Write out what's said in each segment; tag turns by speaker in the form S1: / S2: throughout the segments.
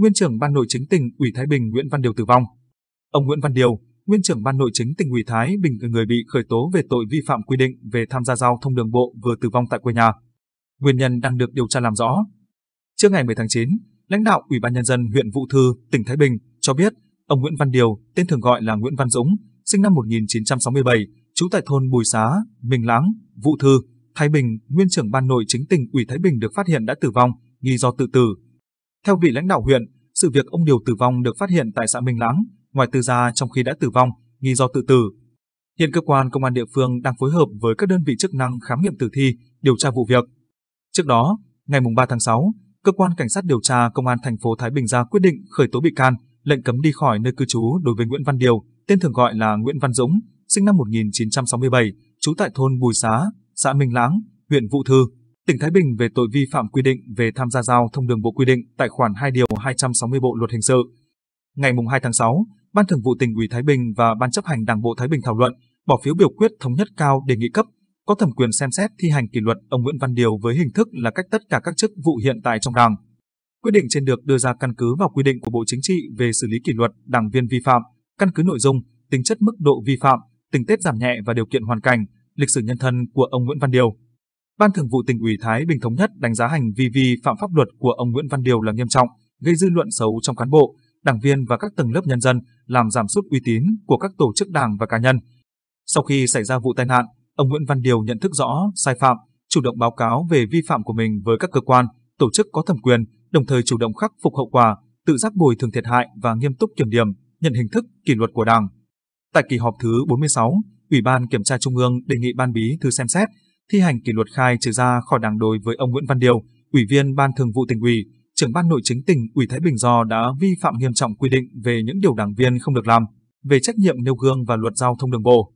S1: nguyên trưởng ban nội chính tỉnh ủy Thái Bình Nguyễn Văn Điều tử vong. Ông Nguyễn Văn Điều, nguyên trưởng ban nội chính tỉnh ủy Thái Bình là người bị khởi tố về tội vi phạm quy định về tham gia giao thông đường bộ vừa tử vong tại quê nhà. Nguyên nhân đang được điều tra làm rõ. Trước ngày 10 tháng 9, lãnh đạo Ủy ban nhân dân huyện Vũ Thư, tỉnh Thái Bình cho biết, ông Nguyễn Văn Điều, tên thường gọi là Nguyễn Văn Dũng, sinh năm 1967, trú tại thôn Bùi Xá, Minh Láng, Vũ Thư, Thái Bình, nguyên trưởng ban nội chính tỉnh ủy Thái Bình được phát hiện đã tử vong, nghi do tự tử theo vị lãnh đạo huyện, sự việc ông Điều tử vong được phát hiện tại xã Minh Lãng, ngoài tư gia trong khi đã tử vong, nghi do tự tử. Hiện cơ quan công an địa phương đang phối hợp với các đơn vị chức năng khám nghiệm tử thi, điều tra vụ việc. Trước đó, ngày 3 tháng 6, cơ quan cảnh sát điều tra công an thành phố Thái Bình ra quyết định khởi tố bị can, lệnh cấm đi khỏi nơi cư trú đối với Nguyễn Văn Điều, tên thường gọi là Nguyễn Văn Dũng, sinh năm 1967, trú tại thôn Bùi Xá, xã Minh Lãng, huyện Vũ Thư tỉnh Thái Bình về tội vi phạm quy định về tham gia giao thông đường bộ quy định tại khoản 2 điều 260 Bộ luật hình sự. Ngày 2 tháng 6, Ban Thường vụ tỉnh ủy Thái Bình và Ban chấp hành Đảng bộ Thái Bình thảo luận, bỏ phiếu biểu quyết thống nhất cao đề nghị cấp có thẩm quyền xem xét thi hành kỷ luật ông Nguyễn Văn Điều với hình thức là cách tất cả các chức vụ hiện tại trong Đảng. Quyết định trên được đưa ra căn cứ vào quy định của Bộ Chính trị về xử lý kỷ luật đảng viên vi phạm, căn cứ nội dung, tính chất mức độ vi phạm, tình tiết giảm nhẹ và điều kiện hoàn cảnh, lịch sử nhân thân của ông Nguyễn Văn Điều. Ban Thường vụ tỉnh ủy Thái Bình thống nhất đánh giá hành vi vi phạm pháp luật của ông Nguyễn Văn Điều là nghiêm trọng, gây dư luận xấu trong cán bộ, đảng viên và các tầng lớp nhân dân, làm giảm sút uy tín của các tổ chức đảng và cá nhân. Sau khi xảy ra vụ tai nạn, ông Nguyễn Văn Điều nhận thức rõ sai phạm, chủ động báo cáo về vi phạm của mình với các cơ quan, tổ chức có thẩm quyền, đồng thời chủ động khắc phục hậu quả, tự giác bồi thường thiệt hại và nghiêm túc kiểm điểm, nhận hình thức kỷ luật của Đảng. Tại kỳ họp thứ 46, Ủy ban Kiểm tra Trung ương đề nghị Ban Bí thư xem xét thi hành kỷ luật khai trừ ra khỏi đảng đối với ông Nguyễn Văn Điều, Ủy viên Ban Thường vụ tỉnh ủy, trưởng Ban Nội chính tỉnh ủy Thái Bình do đã vi phạm nghiêm trọng quy định về những điều đảng viên không được làm, về trách nhiệm nêu gương và luật giao thông đường bộ.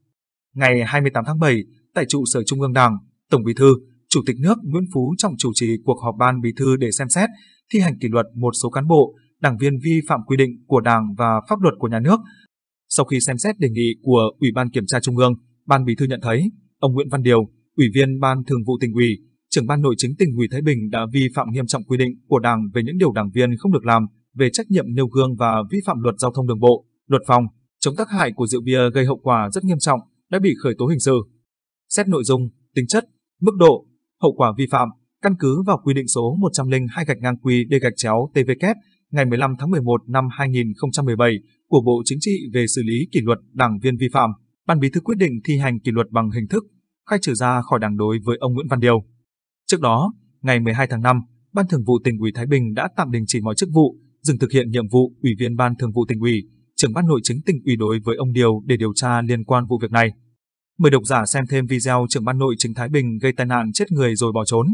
S1: Ngày 28 tháng 7, tại trụ sở Trung ương Đảng, Tổng Bí thư, Chủ tịch nước Nguyễn Phú Trọng chủ trì cuộc họp Ban Bí thư để xem xét thi hành kỷ luật một số cán bộ, đảng viên vi phạm quy định của Đảng và pháp luật của nhà nước. Sau khi xem xét đề nghị của Ủy ban Kiểm tra Trung ương, Ban Bí thư nhận thấy ông Nguyễn Văn Điều, Ủy viên Ban Thường vụ tỉnh ủy, trưởng Ban Nội chính tỉnh ủy Thái Bình đã vi phạm nghiêm trọng quy định của Đảng về những điều đảng viên không được làm, về trách nhiệm nêu gương và vi phạm luật giao thông đường bộ, luật phòng chống tác hại của rượu bia gây hậu quả rất nghiêm trọng, đã bị khởi tố hình sự. Xét nội dung, tính chất, mức độ, hậu quả vi phạm, căn cứ vào quy định số 102 gạch ngang quy đề gạch chéo TVK ngày 15 tháng 11 năm 2017 của Bộ Chính trị về xử lý kỷ luật đảng viên vi phạm, Ban Bí thư quyết định thi hành kỷ luật bằng hình thức khai trừ ra khỏi đảng đối với ông Nguyễn Văn Điều. Trước đó, ngày 12 tháng 5, Ban Thường vụ tỉnh ủy Thái Bình đã tạm đình chỉ mọi chức vụ, dừng thực hiện nhiệm vụ ủy viên Ban Thường vụ tỉnh ủy, trưởng ban nội chính tỉnh ủy đối với ông Điều để điều tra liên quan vụ việc này. Mời độc giả xem thêm video trưởng ban nội chính Thái Bình gây tai nạn chết người rồi bỏ trốn.